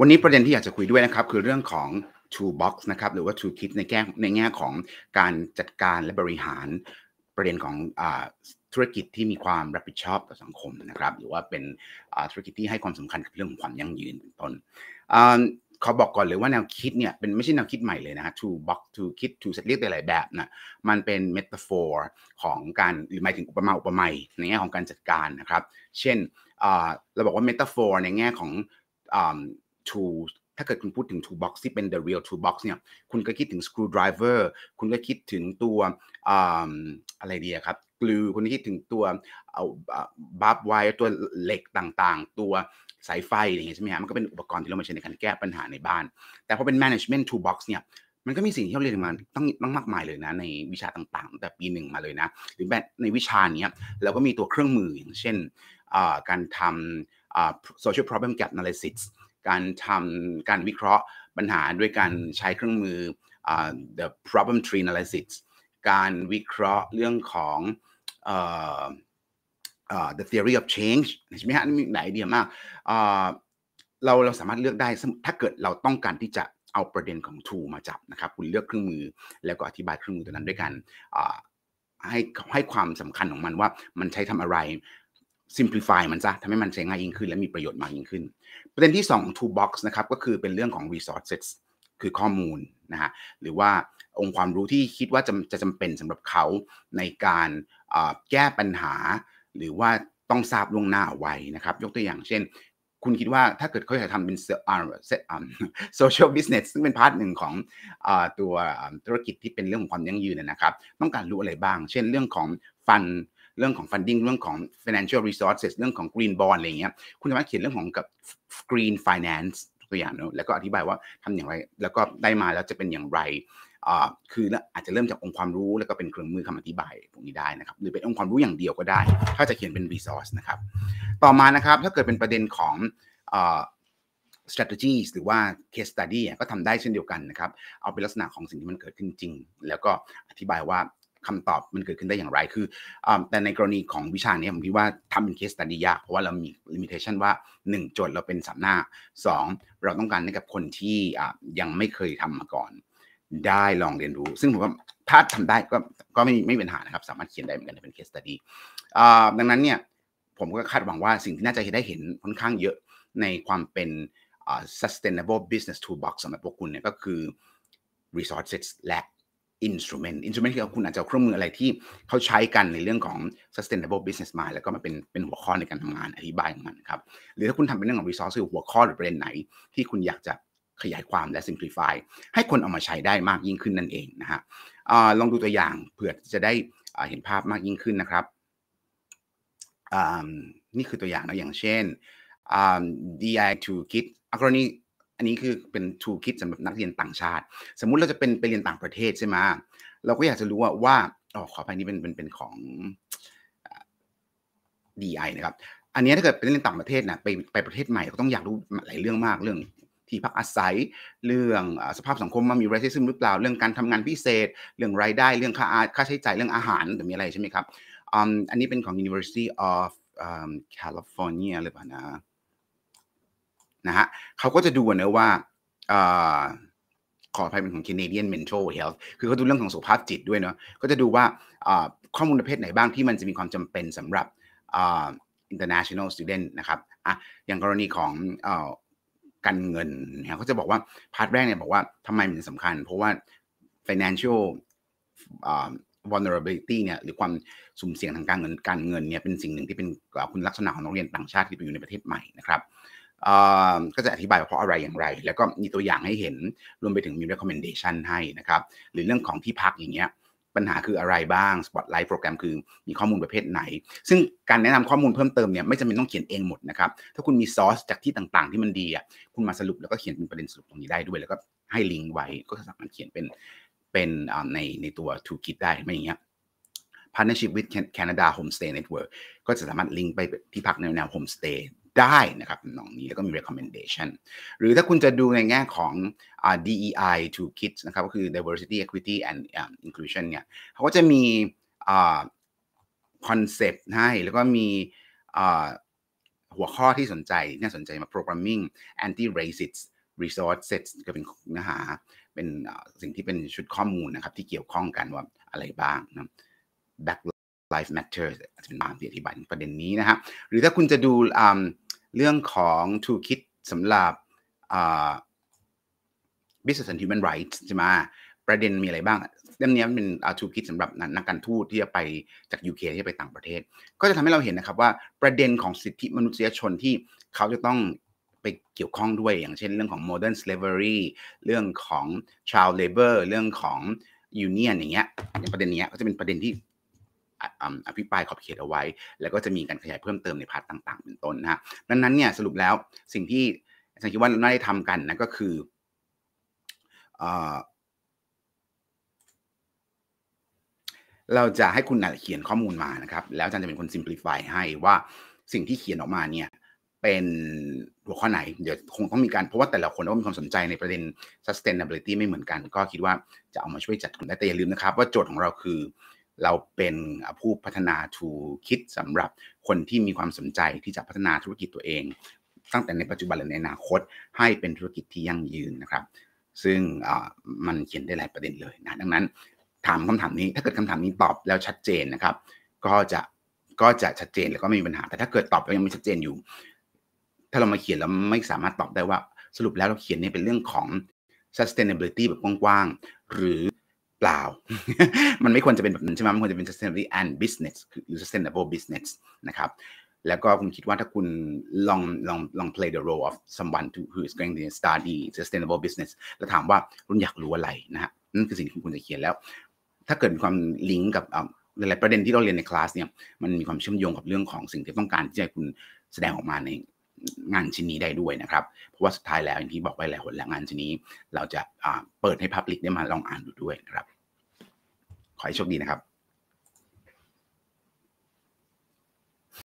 วันนี้ประเด็นที่อยากจะคุยด้วยนะครับคือเรื่องของ t w o b o x นะครับหรือว่า t w o k i t ในแง่ในแง่ของการจัดการและบริหารประเด็นของธุรกิจที่มีความรับผิดชอบต่อสังคมนะครับ หรือว่าเป็นธุรกิจที่ให้ความสำคัญกับเรื่องของความยั่งยืนเป็นต้นเขาบอกก่อนเลยว่าแนวคิดเนี่ยเป็นไม่ใช่แนวคิดใหม่เลยนะฮะ to box to คิด to เรียกแต่หลายแบบนะมันเป็น metaphor ของการหรือหมายถึงอุปมาอุปไมยในแง่ของการจัดการนะครับ เช่นเราบอกว่า metaphor ในแง่ของทูถ้าเกิดคุณพูดถึง t o o อ b o x ที่เป็น the real toolbox เนี่ย คุณก็คิดถึง screwdriver คุณก็คิดถึงตัวอะไรดีครับ กลูคุณก็คิดถึงตัวเอาบับไวตัวเหล็กต่างๆ ตัวสายไฟอะไรอย่างเงี้ยใช่ไหมฮะ มันก็เป็นอุปกรณ์ที่เรามาใช้ในการแก้ปัญหาในบ้าน แต่พอเป็น management toolbox เนี่ย มันก็มีสิ่งที่เราเรียนมาต้องต้องมากมายเลยนะ ในวิชาต่างๆแต่ปีหนึ่งมาเลยนะหรือแบบในวิชานี้เราก็มีตัวเครื่องมืออย่างเช่นการทำ social problem gap analysis การทำการวิเคราะห์ปัญหาด้วยการใช้เครื่องมือ the problem tree analysis การวิเคราะห์เรื่องของ the theory of change ใช่ไหมฮะมีหลายไอเดียมากเราเราสามารถเลือกได้ ถ้าเกิดเราต้องการที่จะเอาประเด็นของ t o มาจับนะครับ คุณเลือกเครื่องมือแล้วก็อธิบายเครื่องมือตัวนั้นด้วยกัน ให้ให้ความสำคัญของมันว่ามันใช้ทำอะไร simplify มันซะทำให้มันใช้ง่ายยิ่งขึ้นและมีประโยชน์มากยิ่งขึ้น ประเด็นที่2 toolbox นะครับก็คือเป็นเรื่องของ resources คือข้อมูลนะฮะหรือว่าองค์ความรู้ที่คิดว่าจะจะจำเป็นสำหรับเขาในการแก้ปัญหา หรือว่าต้องทราบล่วงหน้าไว้นะครับยกตัวอย่างเช่น คุณคิดว่าถ้าเกิดเขาจะทำเป็นโซเชียลบิสเนสซึ่งเป็นพาร์ทหนึ่งของตัวธุรกิจที่เป็นเรื่องของความยั่งยืนนะครับต้องการรู้อะไรบ้าง เช่นเรื่องของฟันเรื่องของ funding เรื่องของ financial resources เรื่องของ green bond อะไรเงี้ย คุณสามารถเขียนเรื่องของกับ green finance ตัวอย่างเนาะแล้วก็อธิบายว่าทำอย่างไร แล้วก็ได้มาแล้วจะเป็นอย่างไรคืออาจจะเริ่มจากองค์ความรู้แล้วก็เป็นเครื่องมือคำอธิบายพวกนี้ได้นะครับ หรือเป็นองค์ความรู้อย่างเดียวก็ได้ ถ้าจะเขียนเป็น resource นะครับ ต่อมานะครับ ถ้าเกิดเป็นประเด็นของ strategies หรือว่า case study ก็ทำได้เช่นเดียวกันนะครับ เอาเป็นลักษณะของสิ่งที่มันเกิดขึ้นจริง แล้วก็อธิบายว่าคำตอบมันเกิดขึ้นได้อย่างไร คืออแต่ในกรณีของวิชานี้ผมคิดว่าทำเป็นเคสตัดดียาก เพราะว่าเรามีลิมิเตชันว่า1โจทย์เราเป็นสามหน้า2 เราต้องการให้กับคนที่ยังไม่เคยทำมาก่อน ได้ลองเรียนรู้ ซึ่งผมว่าถ้าทำได้ก็ก็ไม่ไม่ีปัญหานะครับ สามารถเขียนได้เหมือนกันเป็นเคสตัดดีดังนั้นเนี่ยผมก็คาดหวังว่าสิ่งที่น่าจะได้เห็นค่อนข้างเยอะในความเป็น sustainable business toolbox สำหรับพวกคุณเนี่ยก็คือ resources และอินสต t เมนต์อินสต r เมนต์คือคุณอาจจะเครื่องมืออะไรที่เขาใช้กันในเรื่องของ sustainable business mind แล้วก็มาเป็นเป็นหัวข้อในการทำงานอธิบายของมันครับ หรือถ้าคุณทำเป็นเรื่องของ resource คือหัวข้อหรือประเด็นไหน ที่คุณอยากจะขยายความและ simplify ให้คนเอามาใช้ได้มากยิ่งขึ้นนั่นเองนะฮะลองดูตัวอย่างเผื่อจะได้เห็นภาพมากยิ่งขึ้นนะครับนี่คือตัวอย่างนะอย่างเช่น DI to k i t อักรณีอันนี้คือเป็นทูคิดสำหรับนักเรียนต่างชาติ สมมุติเราจะเป็นไปเรียนต่างประเทศใช่ไหมเราก็อยากจะรู้ว่าว่าอ๋อขออภัยนี่เป็นเป็นเป็นของ DI นะครับอันนี้ถ้าเกิดเป็นเรียนต่างประเทศนะไปไปประเทศใหม่ก็ต้องอยากรู้หลายเรื่องมากเรื่องที่พักอาศัยเรื่องสภาพสังคมมันมีไรซิซึมหรือเปล่าเรื่องการทำงานพิเศษ เรื่องรายได้เรื่องค่าค่าใช้จ่ายเรื่องอาหารแต่มีอะไรใช่ไหมครับอันนี้เป็นของ University of California หรือเปล่านะนะฮะเขาก็จะดูนะว่าขออภัยเป็นของ Canadian Mental Health คือเขาดูเรื่องของสุขภาพจิตด้วยเนาะก็จะดูว่าข้อมูลประเภทไหนบ้างที่มันจะมีความจำเป็นสำหรับ international student นะครับอ่ะอย่างกรณีของการเงินนยเขาจะบอกว่าพาร์ทแรกเนี่ยบอกว่าทำไมมันสำคัญเพราะว่า financial vulnerability เนี่ยหรือความสุ่มเสี่ยงทางการเงินการเงินเนี่ยเป็นสิ่งหนึ่งที่เป็นคุณลักษณะของนักเรียนต่างชาติที่ไปอยู่ในประเทศใหม่นะครับก็จะอธิบายเพราะอะไรอย่างไร แล้วก็มีตัวอย่างให้เห็นรวมไปถึงมี recommendation ให้นะครับ หรือเรื่องของที่พักอย่างเงี้ยปัญหาคืออะไรบ้าง Spotlight โปรแกรมคือมีข้อมูลประเภทไหน ซึ่งการแนะนำข้อมูลเพิ่มเติมเนี่ยไม่จำเป็นต้องเขียนเองหมดนะครับถ้าคุณมีซอสจากที่ต่างๆที่มันดีอ่ะคุณมาสรุปแล้วก็เขียนเป็นประเด็นสรุปตรงนี้ได้ด้วย แล้วก็ให้ลิงก์ไว้ก็สามารถเขียนเป็นเป็นในในตัว Toolkit ได้ไม่อย่างเงี้ย partnership with Canada Homestay Network ก็จะสามารถลิงก์ไปที่พักแนวแนว homestay ได้นะครับน้องนี้แล้วก็มี recommendation หรือถ้าคุณจะดูในแง่ของ DEI to kids นะครับ ก็คือ diversity equity and inclusion เนี่ยเขาก็จะมีคอนเซปต์ให้ แล้วก็มีหัวข้อที่สนใจน่าสนใจมา programming anti racist resources ก็เป็นเนื้อหา เป็นสิ่งที่เป็นชุดข้อมูลนะครับที่เกี่ยวข้องกันว่าอะไรบ้างนะ back Life Matter อาจจะเป็นมาที่อธิบายประเด็นนี้นะครับ หรือถ้าคุณจะดูเรื่องของ Toolkit สำหรับ Business and Human Rights ใช่ไหมประเด็นมีอะไรบ้างเรื่องนี้มันเป็นทูคิดสำหรับนักการทูตที่จะไปจาก UK ที่ไปต่างประเทศ ก็จะทำให้เราเห็นนะครับว่าประเด็นของสิทธิมนุษยชนที่เขาจะต้องไปเกี่ยวข้องด้วยอย่างเช่นเรื่องของ modern slavery เรื่องของ child labor เรื่องของ union อย่างเงี้ยประเด็นเนี้ยก็จะเป็นประเด็นที่อภิปรายขอบเขตเอาไว้ แล้วก็จะมีการขยายเพิ่มเติมในพาร์ทต่างๆ เป็นต้นนะฮะดังนั้นเนี่ยสรุปแล้วสิ่งที่อาจารย์คิดว่าน่าได้ทำกันนะก็คือ เราจะให้คุณเขียนข้อมูลมานะครับ แล้วอาจารย์จะเป็นคนซิมพลิฟายให้ว่าสิ่งที่เขียนออกมาเนี่ยเป็นหัวข้อไหน เดี๋ยวคงต้องมีการเพราะว่าแต่ละคนก็มีความสนใจในประเด็น sustainability ไม่เหมือนกัน ก็คิดว่าจะเอามาช่วยจัดกลุ่ได้แต่อย่าลืมนะครับ ว่าโจทย์ของเราคือเราเป็นผู้พัฒนาทูคิดสำหรับคนที่มีความสนใจที่จะพัฒนาธุรกิจตัวเองตั้งแต่ในปัจจุบันและในอนาคตให้เป็นธุรกิจที่ยั่งยืนนะครับ ซึ่งมันเขียนได้หลายประเด็นเลยนะดังนั้นถามคำถามนี้ ถ้าเกิดคำถามนี้ตอบแล้วชัดเจนนะครับ ก็จะก็จะชัดเจนแล้วก็ไม่มีปัญหาแต่ถ้าเกิดตอบแล้วยังไม่ชัดเจนอยู่ ถ้าเรามาเขียนแล้วไม่สามารถตอบได้ว่า สรุปแล้วเราเขียนนี่เป็นเรื่องของ sustainability แบบกว้างๆหรือเปล่า มันไม่ควรจะเป็นแบบนั้นใช่ไหมมันควรจะเป็น sustainability and business หรือ sustainable business นะครับ แล้วก็คุณคิดว่าถ้าคุณลองลองลอง play the role of someone to, who is going to study sustainable business แล้วถามว่าคุณอยากรู้อะไรนะฮะ นั่นคือสิ่งที่คุณจะเขียนแล้ว ถ้าเกิดมีความลิงก์กับหลายประเด็นที่เราเรียนในคลาสเนี่ย มันมีความเชื่อมโยงกับเรื่องของสิ่งที่ต้องการที่จะคุณแสดงออกมาในงานชิ้นนี้ได้ด้วยนะครับ เพราะว่าสุดท้ายแล้วอย่างที่บอกไว้หลายคนแล้วงานชิ้นนี้ เราจะเปิดให้พับลิกได้มาลองอ่านดูด้วยนะครับ ขอให้โชคดีนะครับ